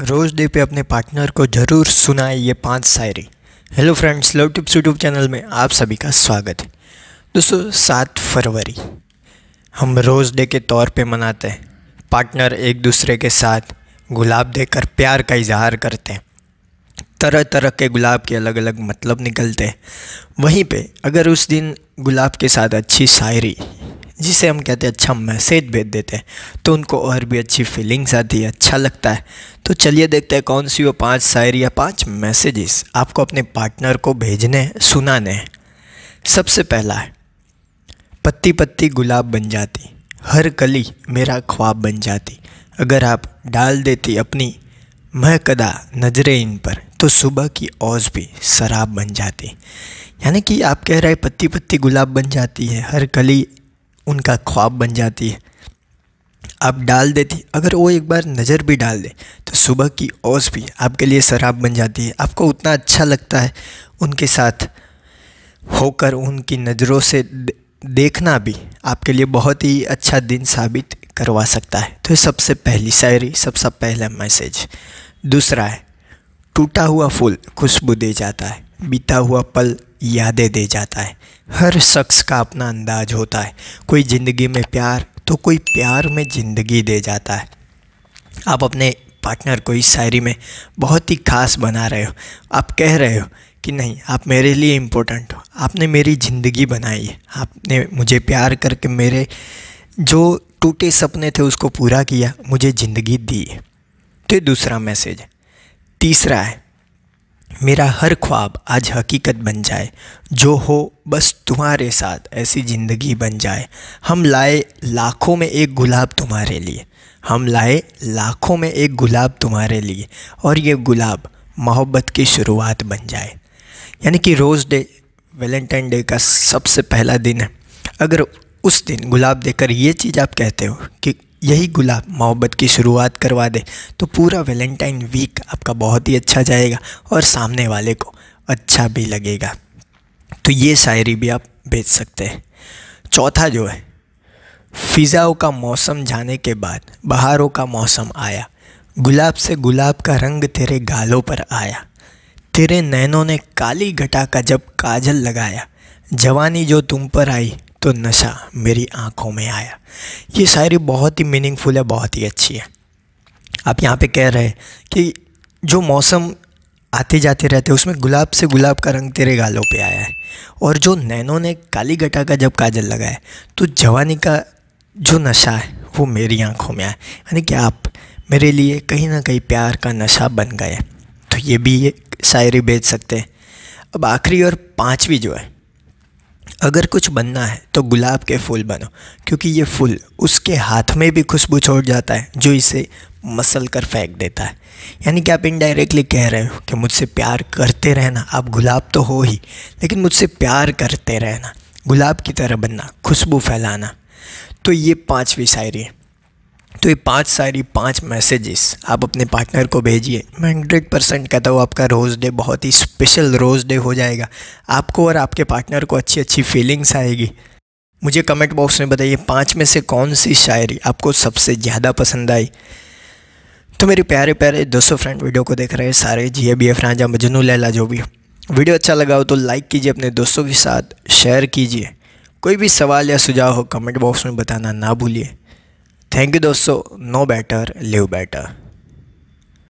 रोज़ day पे अपने partner को ज़रूर सुनाए ये पांच शायरी hello friends love tips YouTube channel में आप सभी का स्वागत है दोस्तों सात फरवरी हम रोज़ डे के तौर पे मनाते हैं पार्टनर एक दूसरे के साथ गुलाब देकर प्यार का इजहार करते हैं तरह तरह के गुलाब के अलग अलग मतलब निकलते हैं वहीं पे अगर उस दिन गुलाब के साथ अच्छी शायरी जिसे हम कहते हैं अच्छा मैसेज भेज देते हैं तो उनको और भी अच्छी फीलिंग्स आती है अच्छा लगता है तो चलिए देखते हैं कौन सी वो पांच शायरी या पांच मैसेजेस आपको अपने पार्टनर को भेजने सुनाने हैं सबसे पहला है पत्ती पत्ती गुलाब बन जाती हर कली मेरा ख्वाब बन जाती अगर आप डाल देती अपनी महकदा नजरें इन पर तो सुबह की औज भी शराब बन जाती यानी कि आप कह रहे हैं पत्ती पत्ती गुलाब बन जाती है हर कली उनका ख्वाब बन जाती है आप डाल देती अगर वो एक बार नज़र भी डाल दे तो सुबह की ओस भी आपके लिए शराब बन जाती है आपको उतना अच्छा लगता है उनके साथ होकर उनकी नज़रों से देखना भी आपके लिए बहुत ही अच्छा दिन साबित करवा सकता है तो ये सबसे पहली शायरी सबसे पहला मैसेज दूसरा है टूटा हुआ फूल खुशबू दे जाता है बीता हुआ पल यादें दे जाता है हर शख्स का अपना अंदाज होता है कोई ज़िंदगी में प्यार तो कोई प्यार में ज़िंदगी दे जाता है आप अपने पार्टनर को इस शायरी में बहुत ही ख़ास बना रहे हो आप कह रहे हो कि नहीं आप मेरे लिए इम्पोर्टेंट हो आपने मेरी ज़िंदगी बनाई है आपने मुझे प्यार करके मेरे जो टूटे सपने थे उसको पूरा किया मुझे ज़िंदगी दी है तो ये दूसरा मैसेज है तीसरा है मेरा हर ख्वाब आज हकीकत बन जाए जो हो बस तुम्हारे साथ ऐसी ज़िंदगी बन जाए हम लाए लाखों में एक गुलाब तुम्हारे लिए हम लाए लाखों में एक गुलाब तुम्हारे लिए और ये गुलाब मोहब्बत की शुरुआत बन जाए यानी कि रोज़ डे वैलेंटाइन डे का सबसे पहला दिन है अगर उस दिन गुलाब देकर ये चीज़ आप कहते हो कि यही गुलाब मोहब्बत की शुरुआत करवा दे तो पूरा वैलेंटाइन वीक आपका बहुत ही अच्छा जाएगा और सामने वाले को अच्छा भी लगेगा तो ये शायरी भी आप बेच सकते हैं चौथा जो है फ़िज़ाओं का मौसम जाने के बाद बहारों का मौसम आया गुलाब से गुलाब का रंग तेरे गालों पर आया तेरे नैनों ने काली घटा का जब काजल लगाया जवानी जो तुम पर आई तो नशा मेरी आँखों में आया ये शायरी बहुत ही मीनिंगफुल है बहुत ही अच्छी है आप यहाँ पे कह रहे हैं कि जो मौसम आते जाते रहते उसमें गुलाब से गुलाब का रंग तेरे गालों पे आया है और जो नैनों ने काली गटा का जब काजल लगाया तो जवानी का जो नशा है वो मेरी आँखों में आया यानी कि आप मेरे लिए कहीं ना कहीं प्यार का नशा बन गए तो ये भी ये शायरी भेज सकते हैं अब आखिरी और पाँचवीं जो है अगर कुछ बनना है तो गुलाब के फूल बनो क्योंकि ये फूल उसके हाथ में भी खुशबू छोड़ जाता है जो इसे मसल कर फेंक देता है यानी कि आप इनडायरेक्टली कह रहे हो कि मुझसे प्यार करते रहना आप गुलाब तो हो ही लेकिन मुझसे प्यार करते रहना गुलाब की तरह बनना खुशबू फैलाना तो ये पांचवी शायरी है तो ये पाँच सारी पाँच मैसेजेस आप अपने पार्टनर को भेजिए मैं हंड्रेड परसेंट कहता हूँ आपका रोज़ डे बहुत ही स्पेशल रोज़ डे हो जाएगा आपको और आपके पार्टनर को अच्छी अच्छी फीलिंग्स आएगी मुझे कमेंट बॉक्स में बताइए पाँच में से कौन सी शायरी आपको सबसे ज़्यादा पसंद आई तो मेरे प्यारे प्यारे दोस्तों फ्रेंड वीडियो को देख रहे हैं सारे जी बी एफ राजा मजनू लैला जो भी वीडियो अच्छा लगा हो तो लाइक कीजिए अपने दोस्तों के साथ शेयर कीजिए कोई भी सवाल या सुझाव हो कमेंट बॉक्स में बताना ना भूलिए थैंक यू दोस्तों नो बेटर लिव बेटर